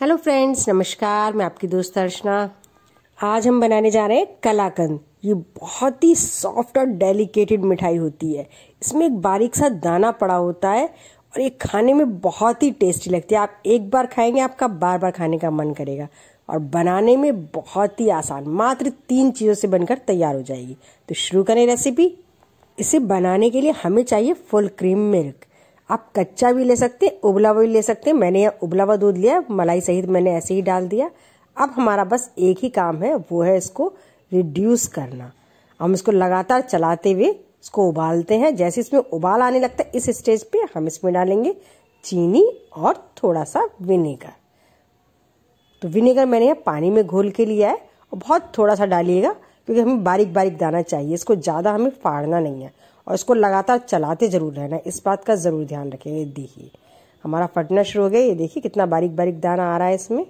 hello friends नमस्कार मैं आपकी दोस्त अर्चना आज हम बनाने जा रहे हैं कलाकंद ये बहुत ही सॉफ्ट और डेलिकेटेड मिठाई होती है इसमें एक बारीक सा दाना पड़ा होता है और ये खाने में बहुत ही टेस्टी लगती है आप एक बार खाएंगे आपका बार बार खाने का मन करेगा और बनाने में बहुत ही आसान मात्र तीन चीज़ों से बनकर तैयार हो जाएगी तो शुरू करें रेसिपी इसे बनाने के लिए हमें चाहिए फुल क्रीम मिल्क आप कच्चा भी ले सकते हैं उबला हुआ भी ले सकते हैं मैंने यहाँ उबला हुआ दूध लिया मलाई सहित मैंने ऐसे ही डाल दिया अब हमारा बस एक ही काम है वो है इसको रिड्यूस करना हम इसको लगातार चलाते हुए इसको उबालते हैं जैसे इसमें उबाल आने लगता है इस स्टेज पे हम इसमें डालेंगे चीनी और थोड़ा सा विनेगर तो विनेगर मैंने यहाँ पानी में घोल के लिया है और बहुत थोड़ा सा डालिएगा क्योंकि हमें बारीक बारीक दाना चाहिए इसको ज़्यादा हमें फाड़ना नहीं है और इसको लगातार चलाते ज़रूर रहना इस बात का ज़रूर ध्यान रखें ये देखिए हमारा फटना शुरू हो गया ये देखिए कितना बारीक बारीक दाना आ रहा है इसमें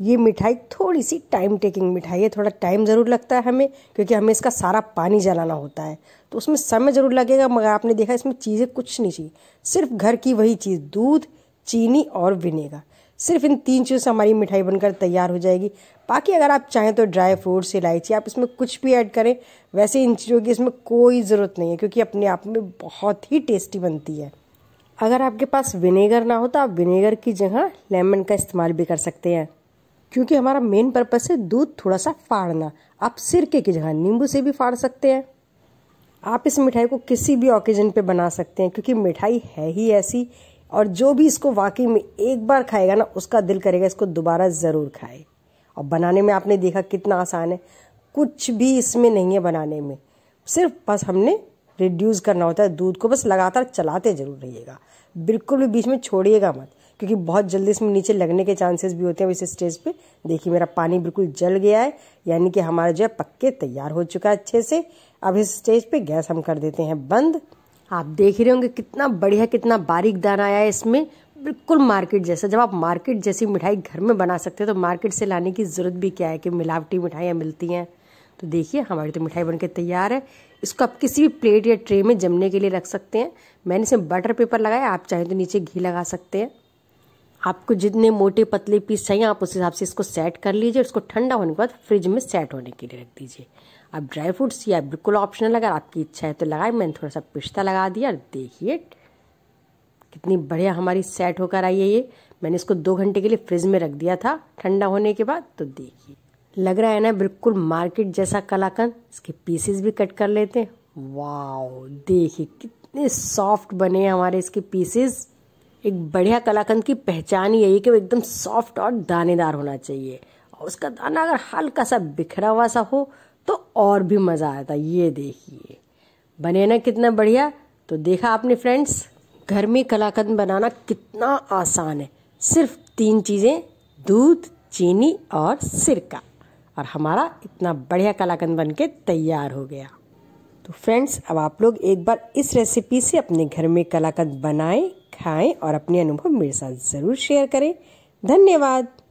ये मिठाई थोड़ी सी टाइम टेकिंग मिठाई है थोड़ा टाइम ज़रूर लगता है हमें क्योंकि हमें इसका सारा पानी जलाना होता है तो उसमें समय ज़रूर लगेगा मगर आपने देखा इसमें चीज़ें कुछ नहीं चाहिए सिर्फ घर की वही चीज़ दूध चीनी और विनेगर सिर्फ इन तीन चीज़ों से हमारी मिठाई बनकर तैयार हो जाएगी बाकी अगर आप चाहें तो ड्राई फ्रूट्स इलायची आप इसमें कुछ भी ऐड करें वैसे इन चीज़ों की इसमें कोई ज़रूरत नहीं है क्योंकि अपने आप में बहुत ही टेस्टी बनती है अगर आपके पास विनेगर ना हो तो आप विनेगर की जगह लेमन का इस्तेमाल भी कर सकते हैं क्योंकि हमारा मेन पर्पज़ है दूध थोड़ा सा फाड़ना आप सिरके की जगह नींबू से भी फाड़ सकते हैं आप इस मिठाई को किसी भी ओकेजन पे बना सकते हैं क्योंकि मिठाई है ही ऐसी और जो भी इसको वाकई में एक बार खाएगा ना उसका दिल करेगा इसको दोबारा ज़रूर खाए और बनाने में आपने देखा कितना आसान है कुछ भी इसमें नहीं है बनाने में सिर्फ बस हमने रिड्यूस करना होता है दूध को बस लगातार चलाते जरूर रहिएगा बिल्कुल भी बीच में छोड़िएगा मत क्योंकि बहुत जल्दी इसमें नीचे लगने के चांसेस भी होते हैं इस स्टेज पे देखिए मेरा पानी बिल्कुल जल गया है यानी कि हमारा जो है पक्के तैयार हो चुका है अच्छे से अब इस स्टेज पे गैस हम कर देते हैं बंद आप देख रहे होंगे कितना बढ़िया कितना बारीक दाना आया है इसमें बिल्कुल मार्केट जैसा जब आप मार्केट जैसी मिठाई घर में बना सकते हैं तो मार्केट से लाने की ज़रूरत भी क्या है कि मिलावटी मिठाइयाँ मिलती हैं तो देखिए हमारी तो मिठाई बनकर तैयार है इसको आप किसी भी प्लेट या ट्रे में जमने के लिए रख सकते हैं मैंने इसमें बटर पेपर लगाया आप चाहें तो नीचे घी लगा सकते हैं आपको जितने मोटे पतले पीस चाहिए आप उस हिसाब से इसको सेट कर लीजिए उसको ठंडा होने के बाद फ्रिज में सेट होने के लिए रख दीजिए अब ड्राई फ्रूट्स या बिल्कुल ऑप्शनल अगर आपकी इच्छा है तो लगाए मैंने थोड़ा सा पिस्ता लगा दिया और देखिए कितनी बढ़िया हमारी सेट होकर आई है ये मैंने इसको दो घंटे के लिए फ्रिज में रख दिया था ठंडा होने के बाद तो देखिए लग रहा है ना बिल्कुल मार्केट जैसा कलाकंद इसके पीसेस भी कट कर लेते हैं वाओ देखिए कितने सॉफ्ट बने हमारे इसके पीसेस एक बढ़िया कलाकंद की पहचान यही है कि वो एकदम सॉफ्ट और दानेदार होना चाहिए और उसका दाना अगर हल्का सा बिखरा हुआ सा हो तो और भी मज़ा आता ये देखिए बने ना कितना बढ़िया तो देखा आपने फ्रेंड्स घर में कलाकंद बनाना कितना आसान है सिर्फ तीन चीज़ें दूध चीनी और सिरका और हमारा इतना बढ़िया कलाकंद बन के तैयार हो गया तो फ्रेंड्स अब आप लोग एक बार इस रेसिपी से अपने घर में कलाकंद बनाएं खाएं और अपने अनुभव मेरे साथ ज़रूर शेयर करें धन्यवाद